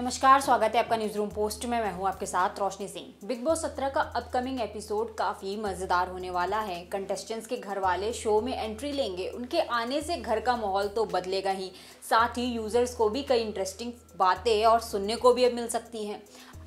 नमस्कार स्वागत है आपका न्यूज रूम पोस्ट में मैं हूं आपके साथ रोशनी सिंह बिग बॉस सत्रह का अपकमिंग एपिसोड काफी मजेदार होने वाला है कंटेस्टेंट्स के घर वाले शो में एंट्री लेंगे उनके आने से घर का माहौल तो बदलेगा ही साथ ही यूजर्स को भी कई इंटरेस्टिंग बातें और सुनने को भी अब मिल सकती हैं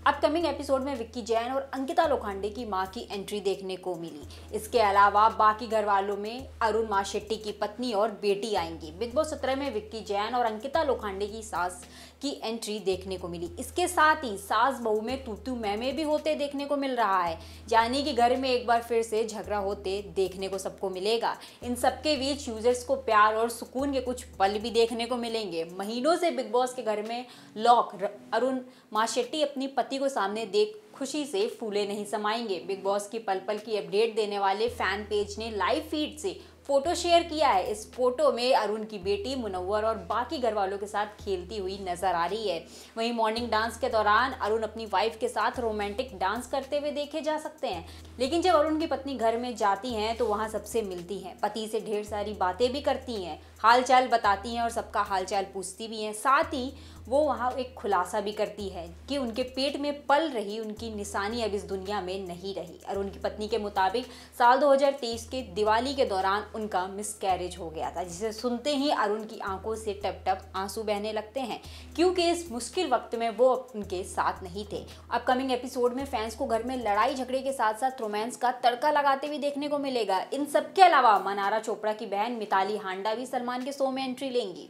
अपकमिंग एपिसोड में विक्की जैन और अंकिता लोखंडे की मां की एंट्री देखने को मिली इसके अलावा बाकी घर वालों में अरुण माँ शेट्टी की पत्नी और बेटी आएंगी बिग बॉस सत्रह में विक्की जैन और अंकिता लोखंडे की सास की एंट्री देखने को मिली इसके साथ ही सास बहू में तूतू मैमे भी होते देखने को मिल रहा है यानी कि घर में एक बार फिर से झगड़ा होते देखने को सबको मिलेगा इन सबके बीच यूजर्स को प्यार और सुकून के कुछ पल भी देखने को मिलेंगे महीनों से बिग बॉस के घर में लॉक अरुण माशेट्टी अपनी पत्नी पति को सामने देख खुशी से फूले नहीं समाएंगे बिग बॉस की पल पल की अपडेट देने वाले फैन पेज ने लाइव फीड से फोटो शेयर किया है इस फोटो में अरुण की बेटी मुनव्वर और बाकी घर वालों के साथ खेलती हुई नजर आ रही है वहीं मॉर्निंग डांस के दौरान अरुण अपनी वाइफ के साथ रोमांटिक डांस करते हुए देखे जा सकते हैं लेकिन जब अरुण की पत्नी घर में जाती हैं तो वहां सबसे मिलती हैं पति से ढेर सारी बातें भी करती हैं हालचाल बताती हैं और सबका हालचाल पूछती भी हैं साथ ही वो वहाँ एक खुलासा भी करती है कि उनके पेट में पल रही उनकी निशानी अब इस दुनिया में नहीं रही और उनकी पत्नी के मुताबिक साल 2023 के दिवाली के दौरान उनका मिसकैरेज हो गया था जिसे सुनते ही अरुण की आंखों से टप टप आंसू बहने लगते हैं क्योंकि इस मुश्किल वक्त में वो उनके साथ नहीं थे अपकमिंग एपिसोड में फैंस को घर में लड़ाई झगड़े के साथ साथ रोमांस का तड़का लगाते हुए देखने को मिलेगा इन सबके अलावा मनारा चोपड़ा की बहन मिताली हांडा भी सलमान के शो में एंट्री लेंगी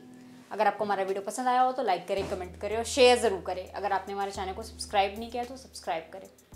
अगर आपको हमारा वीडियो पसंद आया हो तो लाइक करें कमेंट करें और शेयर ज़रूर करें अगर आपने हमारे चैनल को सब्सक्राइब नहीं किया तो सब्सक्राइब करें